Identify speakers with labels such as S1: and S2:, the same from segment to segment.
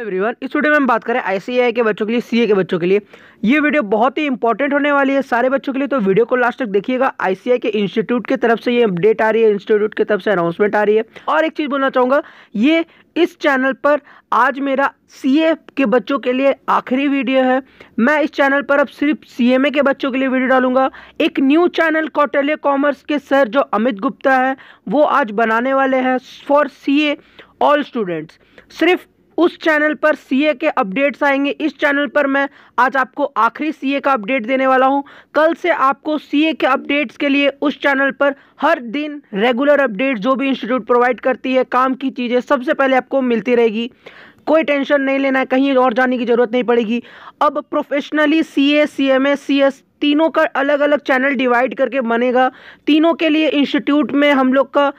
S1: everyone इस video में हम बात करें आईसीआई के बच्चों के लिए सीए के बच्चों के लिए ये वीडियो बहुत ही इंपॉर्टेंट होने वाली है सारे बच्चों के लिए तो वीडियो को लास्ट तक देखिएगा आई के इंस्टीट्यूट की तरफ से ये अपडेट आ रही है इंस्टीट्यूट की तरफ से अनाउंसमेंट आ रही है और एक चीज़ बोलना चाहूँगा ये इस चैनल पर आज मेरा सी के बच्चों के लिए आखिरी वीडियो है मैं इस चैनल पर अब सिर्फ सी के बच्चों के लिए वीडियो डालूंगा एक न्यू चैनल कौटल्य कॉमर्स के सर जो अमित गुप्ता है वो आज बनाने वाले हैं फॉर सी ऑल स्टूडेंट्स सिर्फ उस चैनल पर सीए के अपडेट्स आएंगे इस चैनल पर मैं आज आपको आखिरी सीए का अपडेट देने वाला हूं कल से आपको सीए के अपडेट्स के लिए उस चैनल पर हर दिन रेगुलर अपडेट जो भी इंस्टीट्यूट प्रोवाइड करती है काम की चीज़ें सबसे पहले आपको मिलती रहेगी कोई टेंशन नहीं लेना है कहीं और जाने की ज़रूरत नहीं पड़ेगी अब professionally C A C M S C S तीनों का अलग अलग चैनल डिवाइड करके बनेगा तीनों के लिए इंस्टीट्यूट में हम लोग का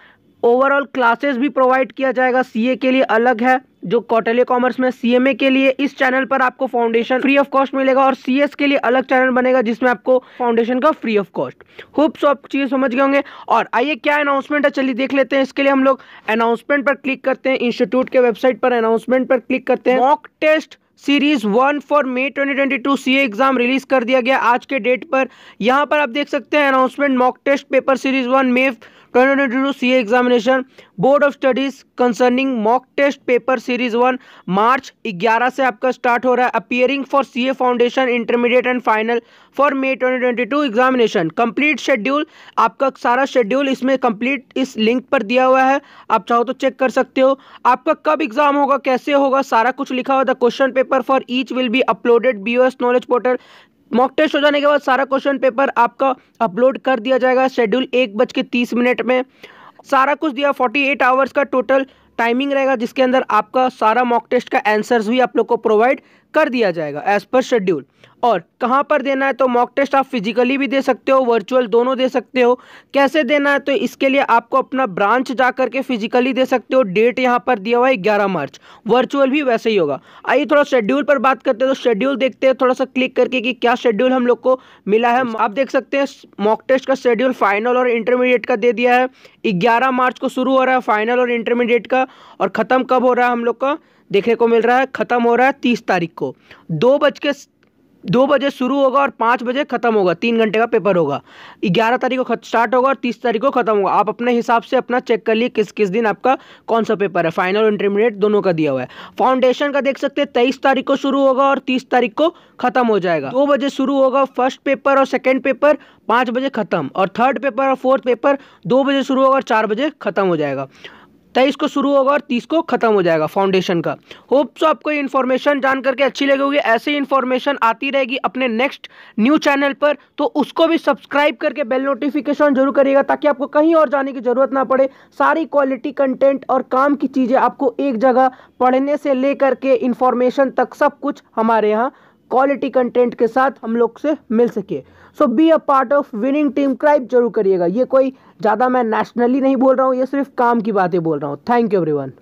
S1: ओवरऑल क्लासेस भी प्रोवाइड किया जाएगा सीए के लिए अलग है जो कौटल्य कॉमर्स में सीएमए के लिए इस चैनल पर आपको फाउंडेशन फ्री ऑफ कॉस्ट मिलेगा और सीएस के लिए अलग चैनल बनेगा जिसमें आपको फाउंडेशन का फ्री ऑफ कॉस्ट होप आप चीज़ समझ गए होंगे और आइए क्या अनाउंसमेंट है चलिए देख लेते हैं इसके लिए हम लोग अनाउंसमेंट पर क्लिक करते हैं इंस्टीट्यूट के वेबसाइट पर अनाउंसमेंट पर क्लिक करते हैं mock test series one for May 2022 C exam release कर दिया गया आज के डेट पर यहाँ पर आप देख सकते हैं announcement mock test paper series one May continue to C examination board of studies concerning mock test paper series one March 11 से आपका स्टार्ट हो रहा है appearing for CA foundation intermediate and final for May 2022 examination complete schedule आपका सारा schedule इसमें complete इस link पर दिया हुआ है आप चाहो तो चेक कर सकते हो आपका कब एग्जाम होगा कैसे होगा सारा कुछ लिखा हुआ the question paper for each will be uploaded be knowledge portal mock test हो जाने के बाद सारा क्वेश्चन पेपर आपका अपलोड कर दिया जाएगा शेड्यूल एक बज के तीस मिनट में सारा कुछ दिया फोर्टी एट आवर्स का टोटल टाइमिंग रहेगा जिसके अंदर आपका सारा मॉक टेस्ट का आंसर्स भी आप लोग को प्रोवाइड कर दिया जाएगा एज पर शेड्यूल और कहाँ पर देना है तो मॉक टेस्ट आप फिजिकली भी दे सकते हो वर्चुअल दोनों दे सकते हो कैसे देना है तो इसके लिए आपको अपना ब्रांच जा करके फिजिकली दे सकते हो डेट यहाँ पर दिया हुआ है ग्यारह मार्च वर्चुअल भी वैसे ही होगा आइए थोड़ा शेड्यूल पर बात करते हैं तो शेड्यूल देखते हैं थोड़ा सा क्लिक करके कि क्या शेड्यूल हम लोग को मिला है आप देख सकते हैं मॉक टेस्ट का शेड्यूल फाइनल और इंटरमीडिएट का दे दिया है ग्यारह मार्च को शुरू हो रहा है फाइनल और इंटरमीडिएट का और ख़त्म कब हो रहा है हम लोग का देखने को मिल रहा है ख़त्म हो रहा है तीस तारीख को दो बज के दो बजे शुरू होगा और पाँच बजे ख़त्म होगा तीन घंटे का पेपर होगा ग्यारह तारीख को स्टार्ट होगा और तीस तारीख को ख़त्म होगा आप अपने हिसाब से अपना चेक कर लिए किस किस दिन आपका कौन सा पेपर है फाइनल और इंटरमीडिएट दोनों का दिया हुआ है फाउंडेशन का देख सकते हैं तेईस तारीख को शुरू होगा और तीस तारीख को ख़त्म हो जाएगा दो बजे शुरू होगा फर्स्ट पेपर और सेकेंड पेपर पाँच बजे ख़त्म और थर्ड पेपर और फोर्थ पेपर दो बजे शुरू होगा और चार बजे ख़त्म हो जाएगा तेईस को शुरू होगा और तीस को खत्म हो जाएगा फाउंडेशन का होप सो आपको इन्फॉर्मेशन जान करके अच्छी लगी होगी ऐसी इन्फॉर्मेशन आती रहेगी अपने नेक्स्ट न्यू चैनल पर तो उसको भी सब्सक्राइब करके बेल नोटिफिकेशन जरूर करिएगा ताकि आपको कहीं और जाने की जरूरत ना पड़े सारी क्वालिटी कंटेंट और काम की चीज़ें आपको एक जगह पढ़ने से लेकर के इन्फॉर्मेशन तक सब कुछ हमारे यहाँ क्वालिटी कंटेंट के साथ हम लोग से मिल सके so be a part of winning team क्राइब जरूर करिएगा ये कोई ज़्यादा मैं नेशनली नहीं बोल रहा हूँ ये सिर्फ काम की बातें बोल रहा हूँ थैंक यू एवरीवन